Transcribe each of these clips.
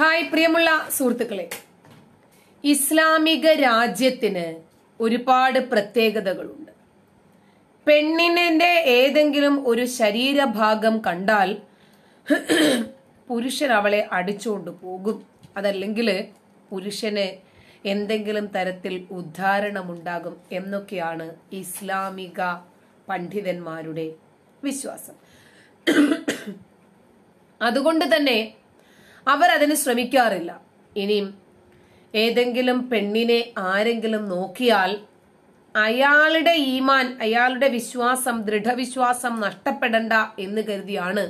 hi പ്രിയമുള്ള സുഹൃത്തുക്കളെ ഇസ്ലാമിക രാജ്യത്തിന് ഒരുപാട് പ്രത്യേകതകളുണ്ട് പെണ്ണിനെ ഏതെങ്കിലും ഒരു ശരീരഭാഗം കണ്ടാൽ പുരുഷൻ അവളെ അടിച്ചുകൊണ്ട് പോകും അതല്ലെങ്കിൽ പുരുഷന് എന്തെങ്കിലും തരത്തിൽ ഉദ്ധാരണമുണ്ടാകും എന്നൊക്കെയാണ് ഇസ്ലാമിക പണ്ഡിതന്മാരുടെ വിശ്വാസം അതുകൊണ്ട് തന്നെ അവരതിന് ശ്രമിക്കാറില്ല ഇനിയും ഏതെങ്കിലും പെണ്ണിനെ ആരെങ്കിലും നോക്കിയാൽ അയാളുടെ ഈമാൻ അയാളുടെ വിശ്വാസം ദൃഢവിശ്വാസം നഷ്ടപ്പെടണ്ട എന്ന് കരുതിയാണ്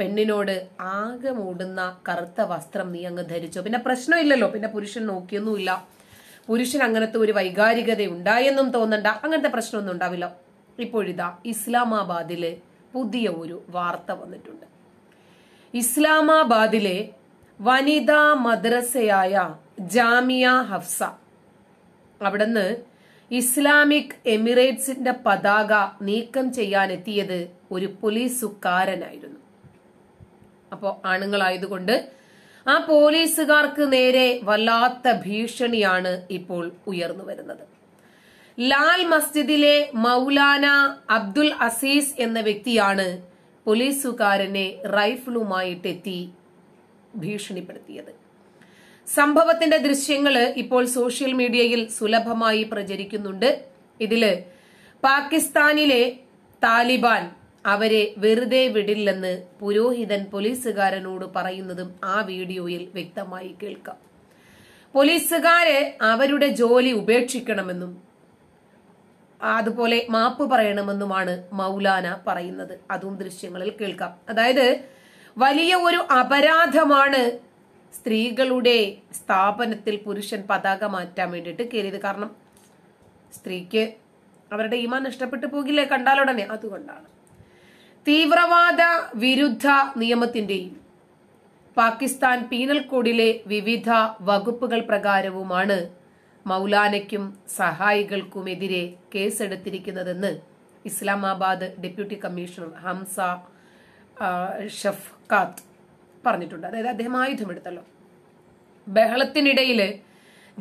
പെണ്ണിനോട് ആകെ മൂടുന്ന കറുത്ത വസ്ത്രം നീ അങ്ങ് ധരിച്ചോ പിന്നെ പ്രശ്നമില്ലല്ലോ പിന്നെ പുരുഷൻ നോക്കിയൊന്നുമില്ല പുരുഷൻ അങ്ങനത്തെ ഒരു വൈകാരികത ഉണ്ടായെന്നും തോന്നണ്ട അങ്ങനത്തെ പ്രശ്നമൊന്നും ഉണ്ടാവില്ല ഇപ്പോഴിതാ ഇസ്ലാമാബാദില് പുതിയ ഒരു വാർത്ത വന്നിട്ടുണ്ട് ഇസ്ലാമാബാദിലെ വനിതാ മദ്രസയായ ജാമിയ ഹഫ്സ അവിടുന്ന് ഇസ്ലാമിക് എമിറേറ്റ്സിന്റെ പതാക നീക്കം ചെയ്യാനെത്തിയത് ഒരു പോലീസുകാരനായിരുന്നു അപ്പോൾ ആണുങ്ങളായതുകൊണ്ട് ആ പോലീസുകാർക്ക് നേരെ വല്ലാത്ത ഭീഷണിയാണ് ഇപ്പോൾ ഉയർന്നു വരുന്നത് ലാൽ മസ്ജിദിലെ മൗലാന അബ്ദുൽ അസീസ് എന്ന വ്യക്തിയാണ് പോലീസുകാരനെ റൈഫിളുമായിട്ടെത്തി ഭീഷണിപ്പെടുത്തിയത് സംഭവത്തിന്റെ ദൃശ്യങ്ങൾ ഇപ്പോൾ സോഷ്യൽ മീഡിയയിൽ സുലഭമായി പ്രചരിക്കുന്നുണ്ട് ഇതില് പാകിസ്ഥാനിലെ താലിബാൻ അവരെ വെറുതെ വിടില്ലെന്ന് പുരോഹിതൻ പോലീസുകാരനോട് പറയുന്നതും ആ വീഡിയോയിൽ വ്യക്തമായി കേൾക്കാം പോലീസുകാരെ അവരുടെ ജോലി ഉപേക്ഷിക്കണമെന്നും അതുപോലെ മാപ്പ് പറയണമെന്നുമാണ് മൗലാന പറയുന്നത് അതും ദൃശ്യങ്ങളിൽ കേൾക്കാം അതായത് വലിയ ഒരു അപരാധമാണ് സ്ത്രീകളുടെ സ്ഥാപനത്തിൽ പുരുഷൻ പതാക മാറ്റാൻ വേണ്ടിയിട്ട് കയറിയത് കാരണം സ്ത്രീക്ക് അവരുടെ ഈമാൻ നഷ്ടപ്പെട്ടു പോകില്ലേ കണ്ടാലുടനെ അതുകൊണ്ടാണ് തീവ്രവാദ വിരുദ്ധ നിയമത്തിന്റെയും പാകിസ്ഥാൻ പീനൽ കോഡിലെ വിവിധ വകുപ്പുകൾ പ്രകാരവുമാണ് മൗലാനയ്ക്കും സഹായികൾക്കുമെതിരെ കേസെടുത്തിരിക്കുന്നതെന്ന് ഇസ്ലാമാബാദ് ഡെപ്യൂട്ടി കമ്മീഷണർ ഹംസ ഷഫ്കാത്ത് പറഞ്ഞിട്ടുണ്ട് അതായത് അദ്ദേഹം ആയുധമെടുത്തല്ലോ ബഹളത്തിനിടയില്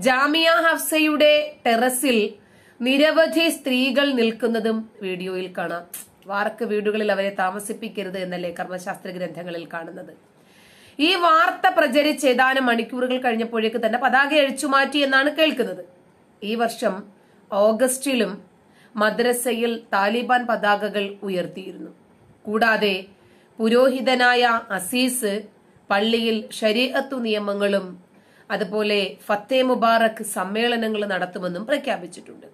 ജാമിയ ഹഫ്സയുടെ ടെറസിൽ നിരവധി സ്ത്രീകൾ നിൽക്കുന്നതും വീഡിയോയിൽ കാണാം വാർക്ക് വീടുകളിൽ അവരെ താമസിപ്പിക്കരുത് എന്നല്ലേ കർമ്മശാസ്ത്ര ഗ്രന്ഥങ്ങളിൽ കാണുന്നത് ഈ വാർത്ത പ്രചരിച്ച് ഏതാനും മണിക്കൂറുകൾ കഴിഞ്ഞപ്പോഴേക്ക് തന്നെ പതാക അഴിച്ചുമാറ്റി എന്നാണ് കേൾക്കുന്നത് ഈ വർഷം ഓഗസ്റ്റിലും മദ്രസയിൽ താലിബാൻ പതാകകൾ ഉയർത്തിയിരുന്നു കൂടാതെ പുരോഹിതനായ അസീസ് പള്ളിയിൽ ശരീഅത്തു നിയമങ്ങളും അതുപോലെ ഫത്തേ മുബാറക് സമ്മേളനങ്ങൾ നടത്തുമെന്നും പ്രഖ്യാപിച്ചിട്ടുണ്ട്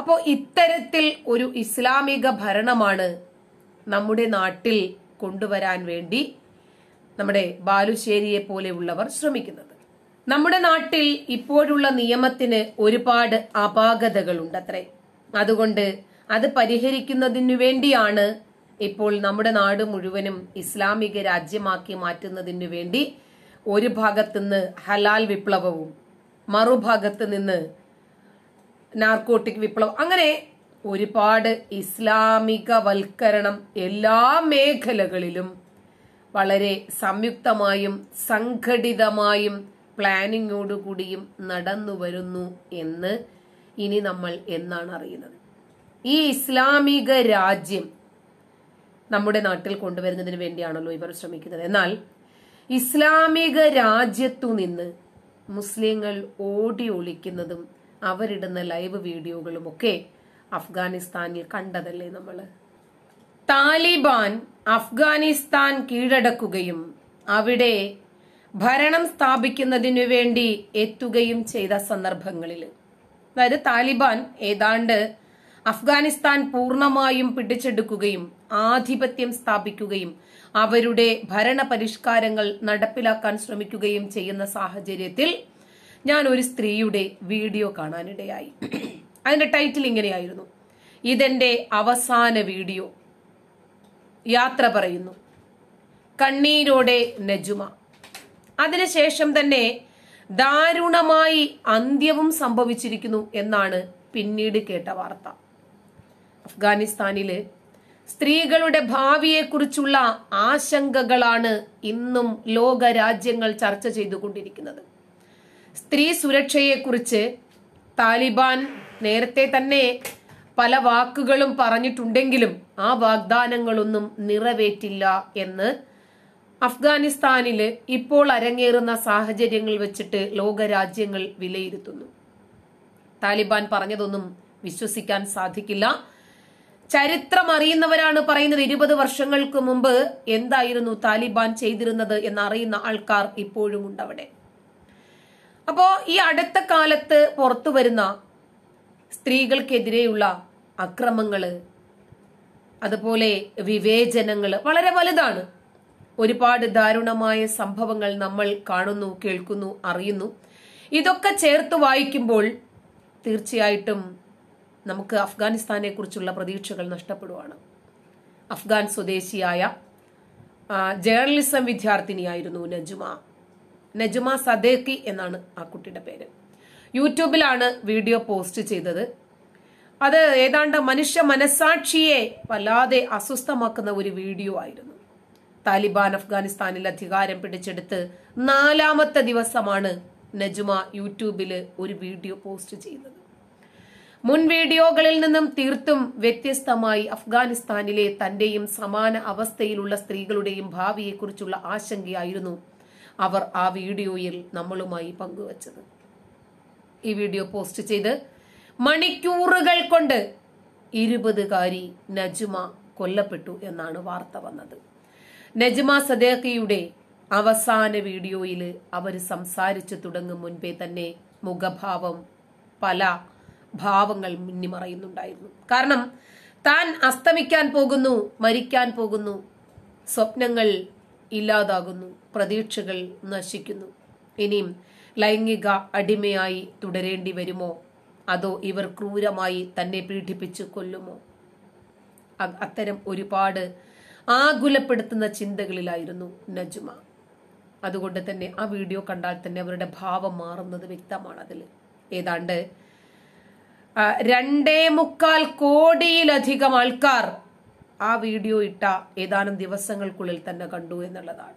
അപ്പോൾ ഇത്തരത്തിൽ ഒരു ഇസ്ലാമിക ഭരണമാണ് നമ്മുടെ നാട്ടിൽ കൊണ്ടുവരാൻ വേണ്ടി നമ്മുടെ ബാലുശ്ശേരിയെ പോലെയുള്ളവർ ശ്രമിക്കുന്നത് നമ്മുടെ നാട്ടിൽ ഇപ്പോഴുള്ള നിയമത്തിന് ഒരുപാട് അത്രേ അതുകൊണ്ട് അത് പരിഹരിക്കുന്നതിനു വേണ്ടിയാണ് ഇപ്പോൾ നമ്മുടെ നാട് മുഴുവനും ഇസ്ലാമിക രാജ്യമാക്കി മാറ്റുന്നതിനു വേണ്ടി ഒരു ഭാഗത്തുനിന്ന് ഹലാൽ വിപ്ലവവും മറുഭാഗത്ത് നിന്ന് നാർക്കോട്ടിക് വിപ്ലവം അങ്ങനെ ഒരുപാട് ഇസ്ലാമിക വൽക്കരണം എല്ലാ മേഖലകളിലും വളരെ സംയുക്തമായും സംഘടിതമായും പ്ലാനിങ്ങോടുകൂടിയും നടന്നു വരുന്നു എന്ന് ഇനി നമ്മൾ എന്നാണ് അറിയുന്നത് ഈ ഇസ്ലാമിക രാജ്യം നമ്മുടെ നാട്ടിൽ കൊണ്ടുവരുന്നതിന് വേണ്ടിയാണല്ലോ ഇവർ ശ്രമിക്കുന്നത് എന്നാൽ ഇസ്ലാമിക രാജ്യത്തു നിന്ന് മുസ്ലിങ്ങൾ ഓടി ഒളിക്കുന്നതും അവരിടുന്ന ലൈവ് വീഡിയോകളും ഒക്കെ അഫ്ഗാനിസ്ഥാനിൽ കണ്ടതല്ലേ നമ്മൾ താലിബാൻ അഫ്ഗാനിസ്ഥാൻ കീഴടക്കുകയും അവിടെ ഭരണം സ്ഥാപിക്കുന്നതിനു വേണ്ടി എത്തുകയും ചെയ്ത സന്ദർഭങ്ങളിൽ അതായത് താലിബാൻ ഏതാണ്ട് അഫ്ഗാനിസ്ഥാൻ പൂർണ്ണമായും പിടിച്ചെടുക്കുകയും ആധിപത്യം സ്ഥാപിക്കുകയും അവരുടെ ഭരണ പരിഷ്കാരങ്ങൾ നടപ്പിലാക്കാൻ ശ്രമിക്കുകയും ചെയ്യുന്ന സാഹചര്യത്തിൽ ഞാൻ ഒരു സ്ത്രീയുടെ വീഡിയോ കാണാനിടയായി അതിന്റെ ടൈറ്റിൽ ഇങ്ങനെയായിരുന്നു ഇതെന്റെ അവസാന വീഡിയോ യാത്ര പറയുന്നു കണ്ണീരോടെ നജുമ അതിനുശേഷം തന്നെ ദാരുണമായി അന്ത്യവും സംഭവിച്ചിരിക്കുന്നു എന്നാണ് പിന്നീട് കേട്ട വാർത്ത അഫ്ഗാനിസ്ഥാനിലെ സ്ത്രീകളുടെ ഭാവിയെക്കുറിച്ചുള്ള ആശങ്കകളാണ് ഇന്നും ലോക രാജ്യങ്ങൾ ചർച്ച ചെയ്തുകൊണ്ടിരിക്കുന്നത് സ്ത്രീ സുരക്ഷയെക്കുറിച്ച് താലിബാൻ നേരത്തെ തന്നെ പല വാക്കുകളും പറഞ്ഞിട്ടുണ്ടെങ്കിലും ആ വാഗ്ദാനങ്ങളൊന്നും നിറവേറ്റില്ല എന്ന് അഫ്ഗാനിസ്ഥാനില് ഇപ്പോൾ അരങ്ങേറുന്ന സാഹചര്യങ്ങൾ വെച്ചിട്ട് ലോകരാജ്യങ്ങൾ വിലയിരുത്തുന്നു താലിബാൻ പറഞ്ഞതൊന്നും വിശ്വസിക്കാൻ സാധിക്കില്ല ചരിത്രം അറിയുന്നവരാണ് പറയുന്നത് ഇരുപത് വർഷങ്ങൾക്ക് മുമ്പ് എന്തായിരുന്നു താലിബാൻ ചെയ്തിരുന്നത് എന്ന് അറിയുന്ന ആൾക്കാർ ഇപ്പോഴും ഉണ്ടവിടെ അപ്പോ ഈ അടുത്ത കാലത്ത് പുറത്തു വരുന്ന സ്ത്രീകൾക്കെതിരെയുള്ള അക്രമങ്ങൾ അതുപോലെ വിവേചനങ്ങൾ വളരെ വലുതാണ് ഒരുപാട് ദാരുണമായ സംഭവങ്ങൾ നമ്മൾ കാണുന്നു കേൾക്കുന്നു അറിയുന്നു ഇതൊക്കെ ചേർത്ത് വായിക്കുമ്പോൾ തീർച്ചയായിട്ടും നമുക്ക് അഫ്ഗാനിസ്ഥാനെ കുറിച്ചുള്ള പ്രതീക്ഷകൾ നഷ്ടപ്പെടുവാണ് അഫ്ഗാൻ സ്വദേശിയായ ജേർണലിസം വിദ്യാർത്ഥിനിയായിരുന്നു നജുമ നജുമ സദേഖി എന്നാണ് ആ കുട്ടിയുടെ പേര് യൂട്യൂബിലാണ് വീഡിയോ പോസ്റ്റ് ചെയ്തത് അത് ഏതാണ്ട് മനുഷ്യ മനസാക്ഷിയെ വല്ലാതെ അസ്വസ്ഥമാക്കുന്ന ഒരു വീഡിയോ ആയിരുന്നു താലിബാൻ അഫ്ഗാനിസ്ഥാനിൽ അധികാരം പിടിച്ചെടുത്ത് നാലാമത്തെ ദിവസമാണ് നജുമ യൂട്യൂബിൽ ഒരു വീഡിയോ പോസ്റ്റ് ചെയ്യുന്നത് മുൻ വീഡിയോകളിൽ നിന്നും തീർത്തും വ്യത്യസ്തമായി അഫ്ഗാനിസ്ഥാനിലെ തന്റെയും സമാന അവസ്ഥയിലുള്ള സ്ത്രീകളുടെയും ഭാവിയെക്കുറിച്ചുള്ള ആശങ്കയായിരുന്നു അവർ ആ വീഡിയോയിൽ നമ്മളുമായി പങ്കുവച്ചത് ഈ വീഡിയോ പോസ്റ്റ് ചെയ്ത് മണിക്കൂറുകൾ കൊണ്ട് ഇരുപതുകാരി നജുമ കൊല്ലപ്പെട്ടു എന്നാണ് വാർത്ത വന്നത് നജുമ സദേഖയുടെ അവസാന വീഡിയോയിൽ അവർ സംസാരിച്ചു തുടങ്ങും മുൻപേ തന്നെ മുഖഭാവം പല ഭാവങ്ങൾ മിന്നിമറയുന്നുണ്ടായിരുന്നു കാരണം താൻ അസ്തമിക്കാൻ പോകുന്നു മരിക്കാൻ പോകുന്നു സ്വപ്നങ്ങൾ ഇല്ലാതാകുന്നു പ്രതീക്ഷകൾ നശിക്കുന്നു ഇനിയും ലൈംഗിക അടിമയായി തുടരേണ്ടി വരുമോ അതോ ഇവർ ക്രൂരമായി തന്നെ പീഡിപ്പിച്ചു കൊല്ലുമോ അത്തരം ഒരുപാട് ആകുലപ്പെടുത്തുന്ന ചിന്തകളിലായിരുന്നു നജുമ അതുകൊണ്ട് തന്നെ ആ വീഡിയോ കണ്ടാൽ തന്നെ അവരുടെ ഭാവം മാറുന്നത് വ്യക്തമാണ് അതിൽ ഏതാണ്ട് രണ്ടേ മുക്കാൽ കോടിയിലധികം ആൾക്കാർ ആ വീഡിയോ ഇട്ട ഏതാനും ദിവസങ്ങൾക്കുള്ളിൽ തന്നെ കണ്ടു എന്നുള്ളതാണ്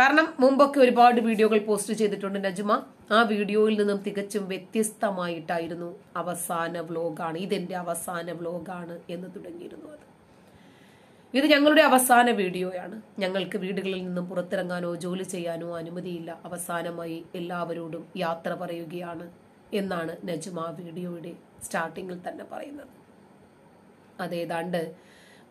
കാരണം മുമ്പൊക്കെ ഒരുപാട് വീഡിയോകൾ പോസ്റ്റ് ചെയ്തിട്ടുണ്ട് നജുമ ആ വീഡിയോയിൽ നിന്നും തികച്ചും വ്യത്യസ്തമായിട്ടായിരുന്നു അവസാന വ്ലോഗാണ് ഇതെന്റെ അവസാന വ്ലോഗാണ് എന്ന് തുടങ്ങിയിരുന്നു അത് ഇത് ഞങ്ങളുടെ അവസാന വീഡിയോയാണ് ഞങ്ങൾക്ക് വീടുകളിൽ നിന്നും പുറത്തിറങ്ങാനോ ജോലി ചെയ്യാനോ അനുമതിയില്ല അവസാനമായി എല്ലാവരോടും യാത്ര പറയുകയാണ് എന്നാണ് നജുമ വീഡിയോയുടെ സ്റ്റാർട്ടിങ്ങിൽ തന്നെ പറയുന്നത് അതേതാണ്ട്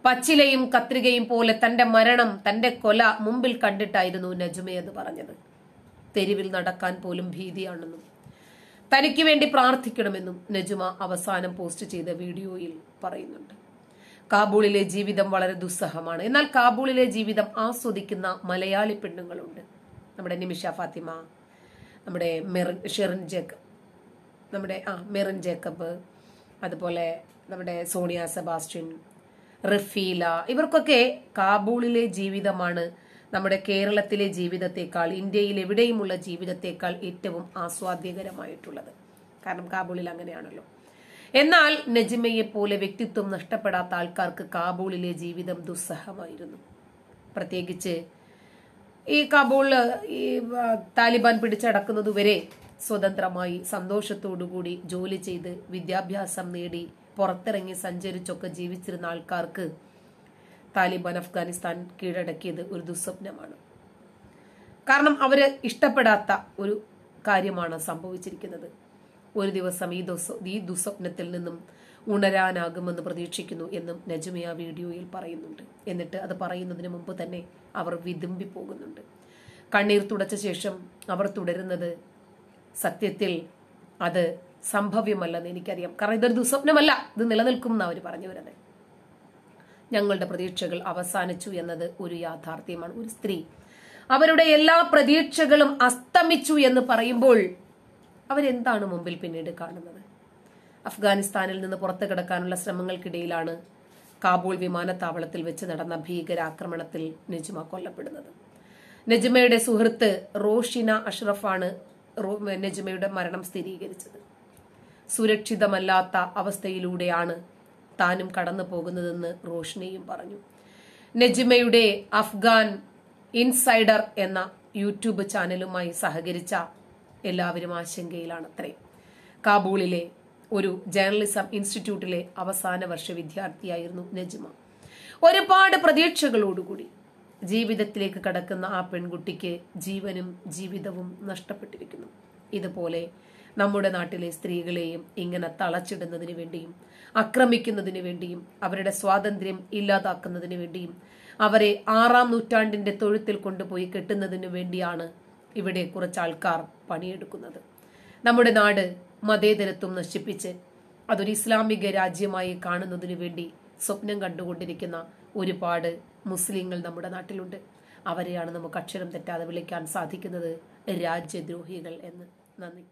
പച്ചിലയും കത്രികയും പോലെ തന്റെ മരണം തന്റെ കൊല മുമ്പിൽ കണ്ടിട്ടായിരുന്നു നജുമ എന്ന് പറഞ്ഞത് തെരുവിൽ നടക്കാൻ പോലും ഭീതിയാണെന്നും തനിക്ക് വേണ്ടി പ്രാർത്ഥിക്കണമെന്നും നജുമ അവസാനം പോസ്റ്റ് ചെയ്ത വീഡിയോയിൽ പറയുന്നുണ്ട് കാബൂളിലെ ജീവിതം വളരെ ദുസ്സഹമാണ് എന്നാൽ കാബൂളിലെ ജീവിതം ആസ്വദിക്കുന്ന മലയാളി പെണ്ണുങ്ങളുണ്ട് നമ്മുടെ നിമിഷ ഫാത്തിമ നമ്മുടെ മെറിൻ ഷെറിൻ ജേക്കബ് നമ്മുടെ ആ മെറിൻ ജേക്കബ് അതുപോലെ നമ്മുടെ സോണിയ സെബാസ്റ്റ്യൻ റഫീല ഇവർക്കൊക്കെ കാബൂളിലെ ജീവിതമാണ് നമ്മുടെ കേരളത്തിലെ ജീവിതത്തെക്കാൾ ഇന്ത്യയിൽ എവിടെയുമുള്ള ജീവിതത്തെക്കാൾ ഏറ്റവും ആസ്വാദ്യകരമായിട്ടുള്ളത് കാരണം കാബൂളിൽ അങ്ങനെയാണല്ലോ എന്നാൽ നജിമയെ പോലെ വ്യക്തിത്വം നഷ്ടപ്പെടാത്ത ആൾക്കാർക്ക് കാബൂളിലെ ജീവിതം ദുസ്സഹമായിരുന്നു പ്രത്യേകിച്ച് ഈ കാബൂൾ ഈ താലിബാൻ പിടിച്ചടക്കുന്നതുവരെ സ്വതന്ത്രമായി സന്തോഷത്തോടുകൂടി ജോലി ചെയ്ത് വിദ്യാഭ്യാസം നേടി പുറത്തിറങ്ങി സഞ്ചരിച്ചൊക്കെ ജീവിച്ചിരുന്ന ആൾക്കാർക്ക് താലിബാൻ അഫ്ഗാനിസ്ഥാൻ കീഴടക്കിയത് ഒരു ദുസ്വപ്നമാണ് കാരണം അവര് ഇഷ്ടപ്പെടാത്ത ഒരു കാര്യമാണ് സംഭവിച്ചിരിക്കുന്നത് ഒരു ദിവസം ഈ ദുസ് ഈ ദുസ്വപ്നത്തിൽ നിന്നും ഉണരാനാകുമെന്ന് പ്രതീക്ഷിക്കുന്നു എന്നും നജുമി ആ വീഡിയോയിൽ പറയുന്നുണ്ട് എന്നിട്ട് അത് പറയുന്നതിന് മുമ്പ് തന്നെ അവർ വിതുമ്പി പോകുന്നുണ്ട് കണ്ണീർ തുടച്ച ശേഷം അവർ തുടരുന്നത് സത്യത്തിൽ അത് സംഭവ്യമല്ലെന്ന് എനിക്കറിയാം കാരണം ഇതൊരു ദുസ്വപ്നമല്ല ഇത് നിലനിൽക്കും എന്ന് അവർ പറഞ്ഞു വരുന്നത് ഞങ്ങളുടെ പ്രതീക്ഷകൾ അവസാനിച്ചു എന്നത് ഒരു യാഥാർത്ഥ്യമാണ് ഒരു സ്ത്രീ അവരുടെ എല്ലാ പ്രതീക്ഷകളും അസ്തമിച്ചു എന്ന് പറയുമ്പോൾ അവരെന്താണ് മുമ്പിൽ പിന്നീട് കാണുന്നത് അഫ്ഗാനിസ്ഥാനിൽ നിന്ന് പുറത്തു കിടക്കാനുള്ള ശ്രമങ്ങൾക്കിടയിലാണ് കാബൂൾ വിമാനത്താവളത്തിൽ വെച്ച് നടന്ന ഭീകരാക്രമണത്തിൽ നജുമ കൊല്ലപ്പെടുന്നത് നജുമയുടെ സുഹൃത്ത് റോഷിന അഷ്റഫാണ് നജുമയുടെ മരണം സ്ഥിരീകരിച്ചത് സുരക്ഷിതമല്ലാത്ത അവസ്ഥയിലൂടെയാണ് താനും കടന്നു പോകുന്നതെന്ന് റോഷ്നയും പറഞ്ഞു നജിമയുടെ അഫ്ഗാൻ ഇൻസൈഡർ എന്ന യൂട്യൂബ് ചാനലുമായി സഹകരിച്ച എല്ലാവരും ആശങ്കയിലാണത്രേ കാബൂളിലെ ഒരു ജേർണലിസം ഇൻസ്റ്റിറ്റ്യൂട്ടിലെ അവസാന വർഷ വിദ്യാർത്ഥിയായിരുന്നു നജിമ ഒരുപാട് പ്രതീക്ഷകളോടുകൂടി ജീവിതത്തിലേക്ക് കടക്കുന്ന ആ പെൺകുട്ടിക്ക് ജീവനും ജീവിതവും നഷ്ടപ്പെട്ടിരിക്കുന്നു ഇതുപോലെ നമ്മുടെ നാട്ടിലെ സ്ത്രീകളെയും ഇങ്ങനെ തളച്ചിടുന്നതിന് വേണ്ടിയും ആക്രമിക്കുന്നതിന് വേണ്ടിയും അവരുടെ സ്വാതന്ത്ര്യം ഇല്ലാതാക്കുന്നതിന് വേണ്ടിയും അവരെ ആറാം നൂറ്റാണ്ടിന്റെ തൊഴുത്തിൽ കൊണ്ടുപോയി കെട്ടുന്നതിന് വേണ്ടിയാണ് ഇവിടെ കുറച്ച് ആൾക്കാർ പണിയെടുക്കുന്നത് നമ്മുടെ നാട് മതേതരത്വം നശിപ്പിച്ച് അതൊരു ഇസ്ലാമിക രാജ്യമായി കാണുന്നതിന് വേണ്ടി സ്വപ്നം കണ്ടുകൊണ്ടിരിക്കുന്ന ഒരുപാട് മുസ്ലിങ്ങൾ നമ്മുടെ നാട്ടിലുണ്ട് അവരെയാണ് നമുക്ക് അക്ഷരം തെറ്റാതെ വിളിക്കാൻ സാധിക്കുന്നത് രാജ്യദ്രോഹികൾ എന്ന് നന്ദി